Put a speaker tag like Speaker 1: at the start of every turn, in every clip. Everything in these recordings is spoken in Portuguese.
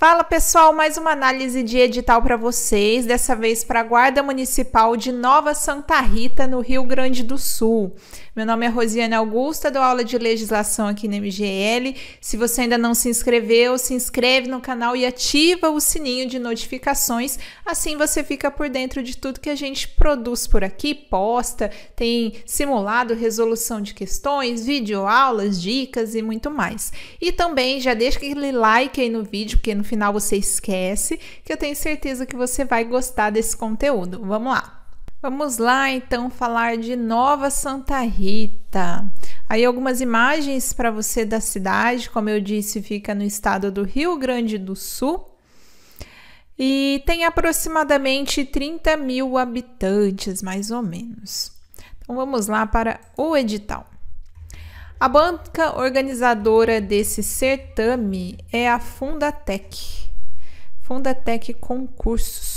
Speaker 1: Fala pessoal, mais uma análise de edital para vocês, dessa vez para a Guarda Municipal de Nova Santa Rita, no Rio Grande do Sul. Meu nome é Rosiane Augusta, dou aula de legislação aqui na MGL. Se você ainda não se inscreveu, se inscreve no canal e ativa o sininho de notificações. Assim você fica por dentro de tudo que a gente produz por aqui, posta, tem simulado, resolução de questões, vídeo aulas, dicas e muito mais. E também já deixa aquele like aí no vídeo, porque no final você esquece, que eu tenho certeza que você vai gostar desse conteúdo. Vamos lá! Vamos lá então falar de Nova Santa Rita. Aí algumas imagens para você da cidade, como eu disse, fica no estado do Rio Grande do Sul e tem aproximadamente 30 mil habitantes, mais ou menos. Então vamos lá para o edital. A banca organizadora desse certame é a Fundatec. Fundatec Concursos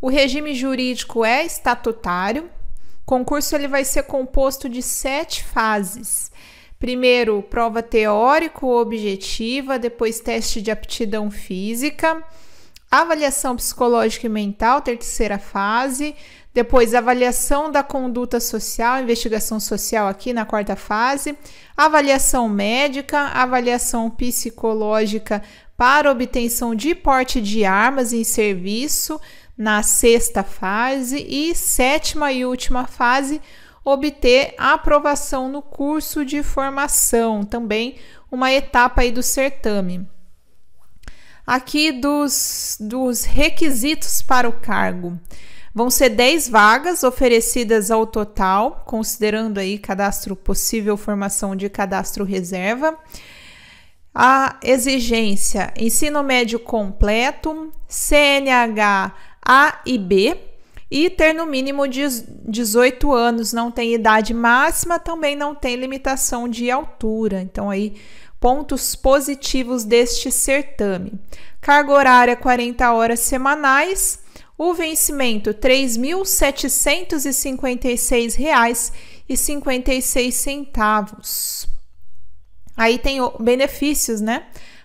Speaker 1: o regime jurídico é estatutário. O concurso ele vai ser composto de sete fases. Primeiro, prova teórico-objetiva, depois teste de aptidão física, avaliação psicológica e mental, terceira fase, depois avaliação da conduta social, investigação social aqui na quarta fase, avaliação médica, avaliação psicológica para obtenção de porte de armas em serviço, na sexta fase e sétima e última fase, obter a aprovação no curso de formação, também uma etapa aí do certame. Aqui dos, dos requisitos para o cargo. Vão ser 10 vagas oferecidas ao total, considerando aí cadastro possível formação de cadastro reserva. A exigência: ensino médio completo, CNH a e B e ter no mínimo 18 anos, não tem idade máxima, também não tem limitação de altura. Então aí pontos positivos deste certame. Carga horária 40 horas semanais. O vencimento R$ 3.756,56. Aí tem benefícios, né?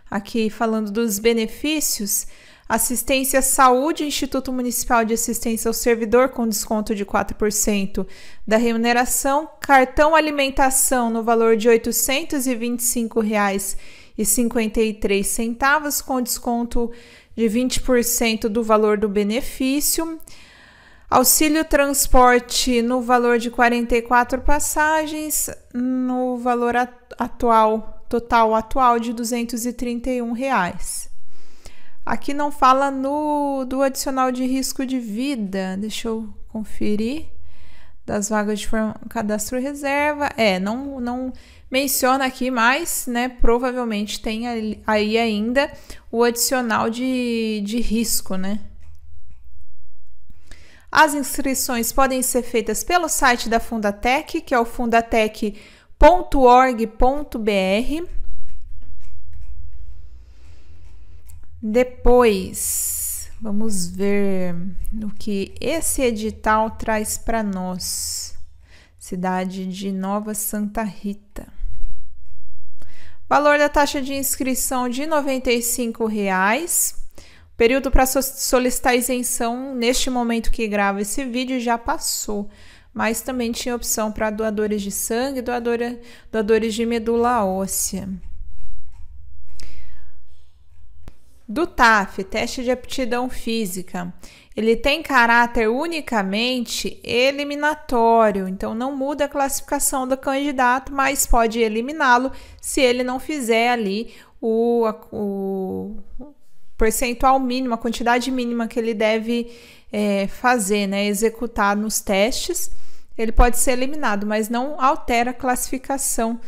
Speaker 1: Aqui falando dos benefícios, Assistência Saúde, Instituto Municipal de Assistência ao Servidor, com desconto de 4% da remuneração. Cartão Alimentação, no valor de R$ 825,53, com desconto de 20% do valor do benefício. Auxílio transporte no valor de 44 passagens, no valor atual, total atual de R$ 231. Reais. Aqui não fala no, do adicional de risco de vida. Deixa eu conferir. Das vagas de cadastro reserva. É, não, não menciona aqui, mas né, provavelmente tem aí ainda o adicional de, de risco, né? As inscrições podem ser feitas pelo site da Fundatec, que é o fundatec.org.br Depois, vamos ver o que esse edital traz para nós. Cidade de Nova Santa Rita. Valor da taxa de inscrição de R$ 95,00. Período para solicitar isenção neste momento que gravo esse vídeo já passou, mas também tinha opção para doadores de sangue doadora, doadores de medula óssea. do TAF, teste de aptidão física, ele tem caráter unicamente eliminatório, então não muda a classificação do candidato, mas pode eliminá-lo se ele não fizer ali o, o percentual mínimo, a quantidade mínima que ele deve é, fazer, né, executar nos testes. Ele pode ser eliminado, mas não altera a classificação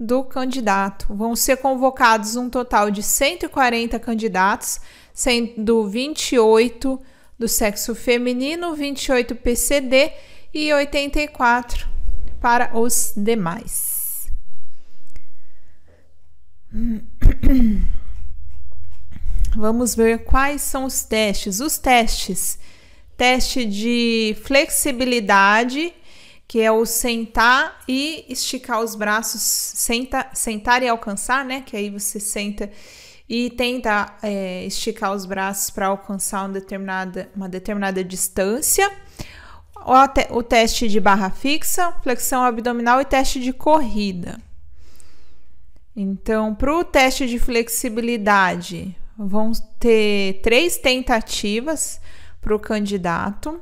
Speaker 1: do candidato. Vão ser convocados um total de 140 candidatos, sendo 28 do sexo feminino, 28 PCD e 84 para os demais. Vamos ver quais são os testes. Os testes: teste de flexibilidade que é o sentar e esticar os braços, senta, sentar e alcançar, né? Que aí você senta e tenta é, esticar os braços para alcançar uma determinada, uma determinada distância. O, te, o teste de barra fixa, flexão abdominal e teste de corrida. Então, para o teste de flexibilidade, vão ter três tentativas para o candidato.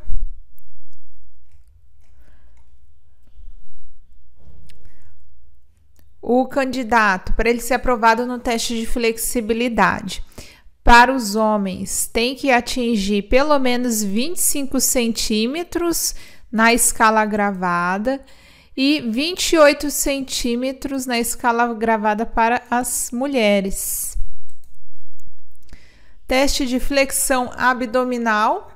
Speaker 1: o candidato para ele ser aprovado no teste de flexibilidade. Para os homens, tem que atingir pelo menos 25 centímetros na escala gravada e 28 centímetros na escala gravada para as mulheres. Teste de flexão abdominal.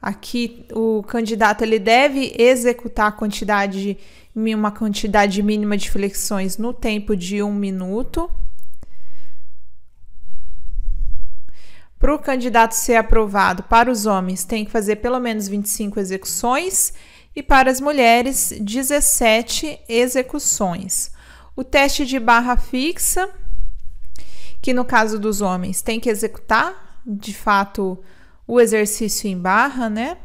Speaker 1: Aqui o candidato ele deve executar a quantidade de uma quantidade mínima de flexões no tempo de um minuto. Para o candidato ser aprovado, para os homens, tem que fazer pelo menos 25 execuções e para as mulheres, 17 execuções. O teste de barra fixa, que no caso dos homens, tem que executar de fato o exercício em barra, né?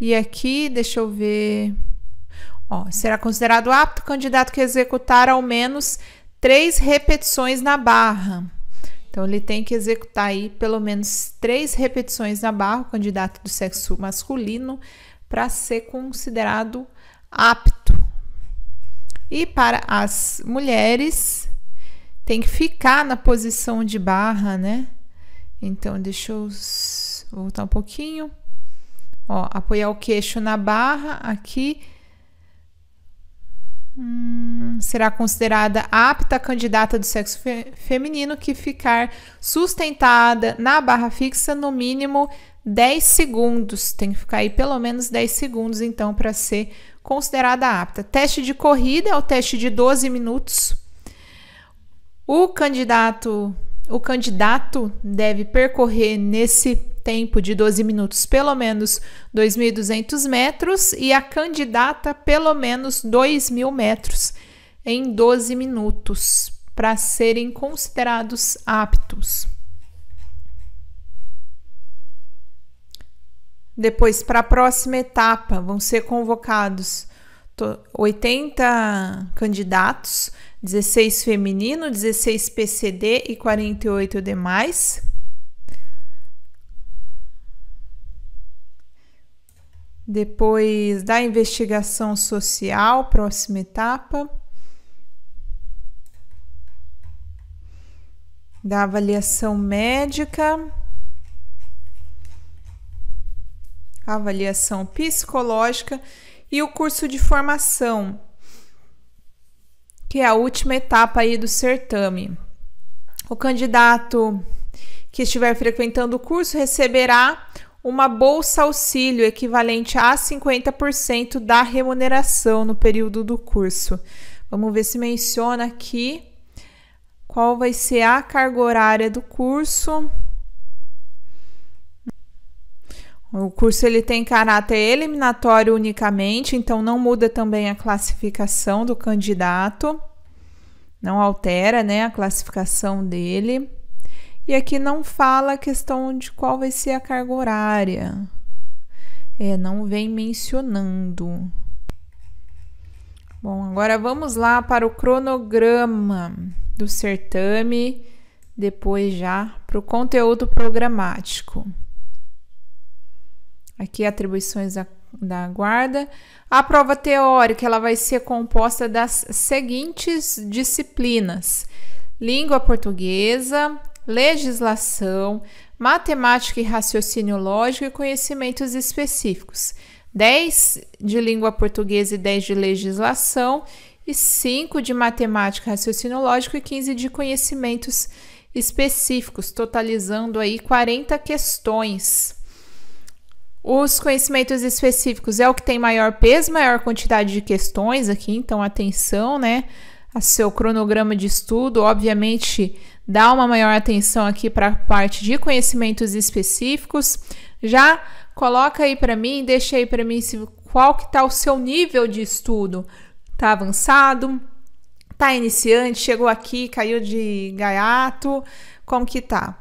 Speaker 1: E aqui, deixa eu ver. Ó, será considerado apto o candidato que executar ao menos três repetições na barra. Então, ele tem que executar aí pelo menos três repetições na barra, o candidato do sexo masculino, para ser considerado apto. E para as mulheres, tem que ficar na posição de barra, né? Então, deixa eu voltar um pouquinho. Ó, apoiar o queixo na barra aqui Hum, será considerada apta candidata do sexo fe feminino que ficar sustentada na barra fixa no mínimo 10 segundos. Tem que ficar aí pelo menos 10 segundos, então, para ser considerada apta. Teste de corrida é o teste de 12 minutos. O candidato, o candidato deve percorrer nesse tempo de 12 minutos, pelo menos 2.200 metros, e a candidata, pelo menos 2.000 metros em 12 minutos, para serem considerados aptos. Depois, para a próxima etapa, vão ser convocados 80 candidatos, 16 feminino, 16 PCD e 48 demais. Depois da investigação social, próxima etapa. Da avaliação médica. Avaliação psicológica e o curso de formação, que é a última etapa aí do certame. O candidato que estiver frequentando o curso receberá uma bolsa auxílio equivalente a 50% da remuneração no período do curso. Vamos ver se menciona aqui qual vai ser a carga horária do curso. O curso ele tem caráter eliminatório unicamente, então não muda também a classificação do candidato. Não altera, né, a classificação dele. E aqui não fala a questão de qual vai ser a carga horária. É, não vem mencionando. Bom, agora vamos lá para o cronograma do certame, depois já para o conteúdo programático. Aqui atribuições da, da guarda. A prova teórica ela vai ser composta das seguintes disciplinas: língua portuguesa, legislação, matemática e raciocínio lógico e conhecimentos específicos. 10 de língua portuguesa e 10 de legislação e 5 de matemática, raciocínio lógico e 15 de conhecimentos específicos, totalizando aí 40 questões. Os conhecimentos específicos é o que tem maior peso, maior quantidade de questões aqui, então atenção, né? a seu cronograma de estudo, obviamente dá uma maior atenção aqui para a parte de conhecimentos específicos. Já coloca aí para mim, deixa aí para mim se qual que tá o seu nível de estudo. Tá avançado? Tá iniciante? Chegou aqui, caiu de gaiato? Como que tá?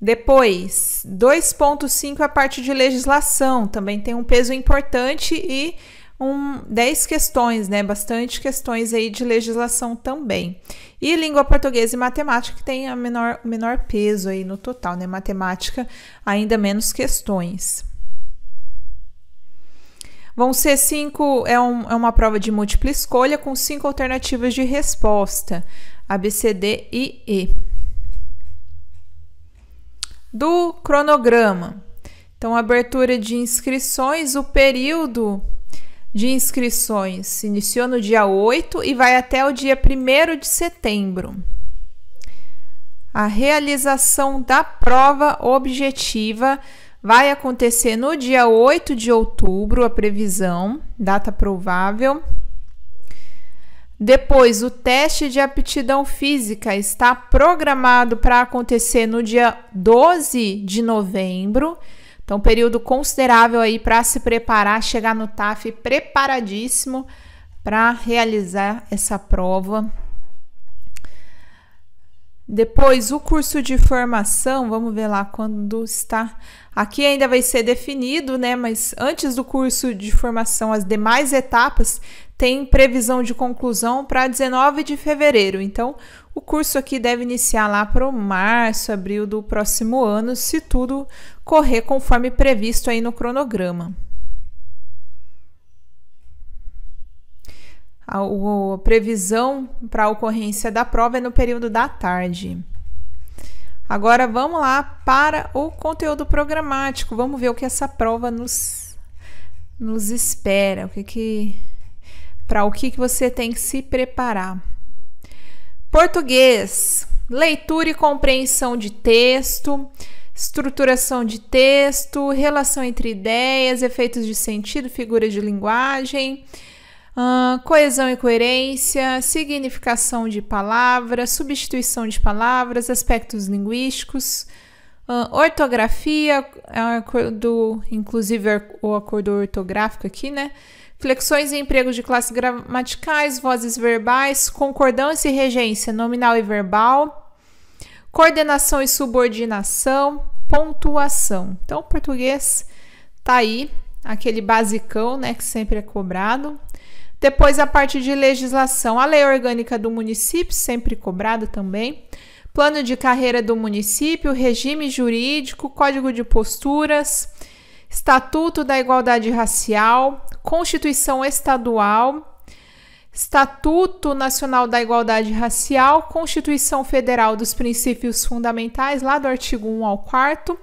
Speaker 1: Depois, 2.5 é a parte de legislação, também tem um peso importante e um, 10 questões, né? Bastante questões aí de legislação também. E língua portuguesa e matemática que tem a menor, menor peso aí no total, né? Matemática, ainda menos questões. Vão ser cinco, é, um, é uma prova de múltipla escolha com cinco alternativas de resposta: A, B, C, D e E. Do cronograma. Então, abertura de inscrições, o período de inscrições se iniciou no dia 8 e vai até o dia 1 de setembro. A realização da prova objetiva vai acontecer no dia 8 de outubro, a previsão, data provável. Depois, o teste de aptidão física está programado para acontecer no dia 12 de novembro então, período considerável aí para se preparar, chegar no TAF preparadíssimo para realizar essa prova. Depois, o curso de formação, vamos ver lá quando está. Aqui ainda vai ser definido, né? Mas antes do curso de formação, as demais etapas têm previsão de conclusão para 19 de fevereiro. Então, o curso aqui deve iniciar lá para o março, abril do próximo ano, se tudo correr conforme previsto aí no cronograma. A, a previsão para a ocorrência da prova é no período da tarde. Agora vamos lá para o conteúdo programático. Vamos ver o que essa prova nos, nos espera, o que, que para o que, que você tem que se preparar. Português, leitura e compreensão de texto, estruturação de texto, relação entre ideias, efeitos de sentido, figuras de linguagem, uh, coesão e coerência, significação de palavras, substituição de palavras, aspectos linguísticos, uh, ortografia, é uh, do, inclusive o acordo ortográfico aqui, né? flexões e empregos de classes gramaticais, vozes verbais, concordância e regência nominal e verbal, coordenação e subordinação, pontuação. Então, o português tá aí, aquele basicão, né, que sempre é cobrado. Depois a parte de legislação, a lei orgânica do município, sempre cobrada também. Plano de carreira do município, regime jurídico, código de posturas, Estatuto da Igualdade Racial, Constituição Estadual, Estatuto Nacional da Igualdade Racial, Constituição Federal dos Princípios Fundamentais, lá do artigo 1 ao 4,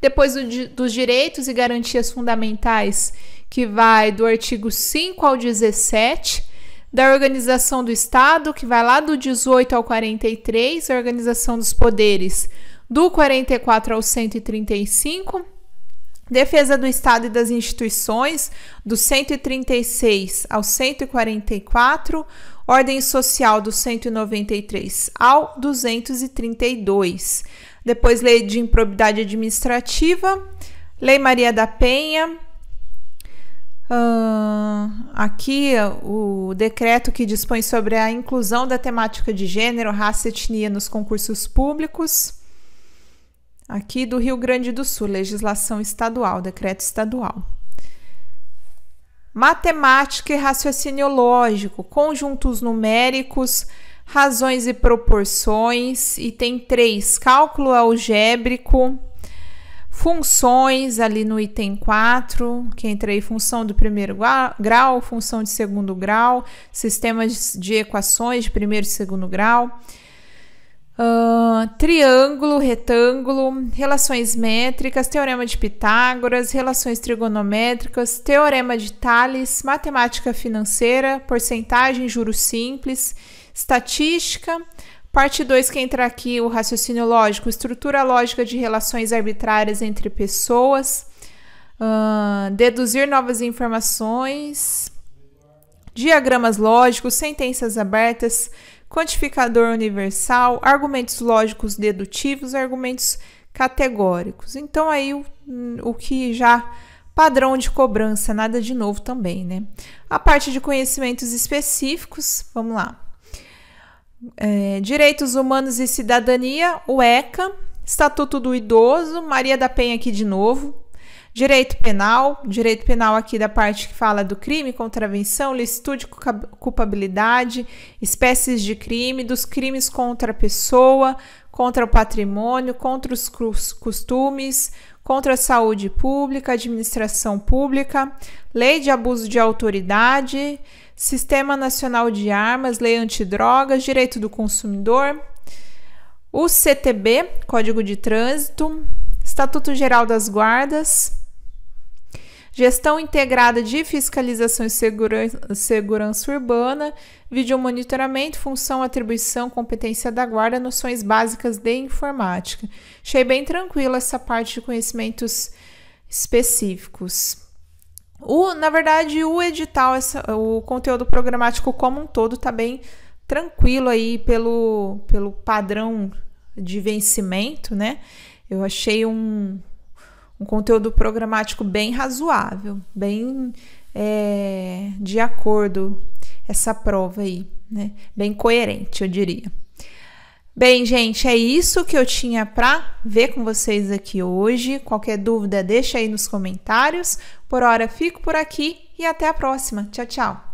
Speaker 1: depois do, dos direitos e garantias fundamentais, que vai do artigo 5 ao 17, da organização do Estado, que vai lá do 18 ao 43, organização dos poderes, do 44 ao 135 Defesa do Estado e das instituições, do 136 ao 144, Ordem Social do 193 ao 232. Depois Lei de Improbidade Administrativa, Lei Maria da Penha, Uh, aqui o decreto que dispõe sobre a inclusão da temática de gênero, raça e etnia nos concursos públicos aqui do Rio Grande do Sul, legislação estadual, decreto estadual. Matemática e raciocínio lógico, conjuntos numéricos, razões e proporções, e tem três: cálculo algébrico, funções, ali no item 4, que entra aí função do primeiro grau, função de segundo grau, sistemas de equações de primeiro e segundo grau Uh, triângulo, retângulo, relações métricas, teorema de Pitágoras, relações trigonométricas, teorema de Thales, matemática financeira, porcentagem, juros simples, estatística. Parte 2 que entra aqui o raciocínio lógico, estrutura lógica de relações arbitrárias entre pessoas, uh, deduzir novas informações, diagramas lógicos, sentenças abertas, quantificador universal, argumentos lógicos dedutivos, argumentos categóricos. Então, aí o, o que já padrão de cobrança, nada de novo também, né? A parte de conhecimentos específicos, vamos lá. É, Direitos Humanos e Cidadania, o ECA, Estatuto do Idoso, Maria da Penha aqui de novo, Direito penal, direito penal aqui da parte que fala do crime, contravenção, licitude, culpabilidade, espécies de crime, dos crimes contra a pessoa, contra o patrimônio, contra os costumes, contra a saúde pública, administração pública, lei de abuso de autoridade, Sistema Nacional de Armas, lei antidrogas, direito do consumidor, o CTB, Código de Trânsito, Estatuto Geral das Guardas, gestão integrada de fiscalização e segurança, segurança urbana, vídeo monitoramento, função, atribuição, competência da guarda, noções básicas de informática. Achei bem tranquilo essa parte de conhecimentos específicos. O, na verdade, o edital, essa, o conteúdo programático como um todo está bem tranquilo aí pelo, pelo padrão de vencimento, né? Eu achei um, um conteúdo programático bem razoável, bem é, de acordo essa prova aí, né? Bem coerente, eu diria. Bem, gente, é isso que eu tinha para ver com vocês aqui hoje. Qualquer dúvida, deixa aí nos comentários. Por hora, fico por aqui e até a próxima. Tchau, tchau.